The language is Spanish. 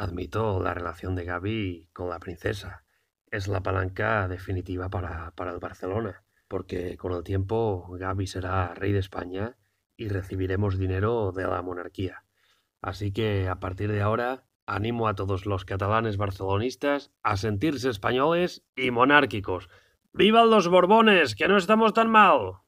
Admito la relación de Gaby con la princesa. Es la palanca definitiva para, el Barcelona, porque con el tiempo Gaby será rey de España y recibiremos dinero de la monarquía. Así que a partir de ahora animo a todos los catalanes barcelonistas a sentirse españoles y monárquicos. ¡Vivan los Borbones, que no estamos tan mal!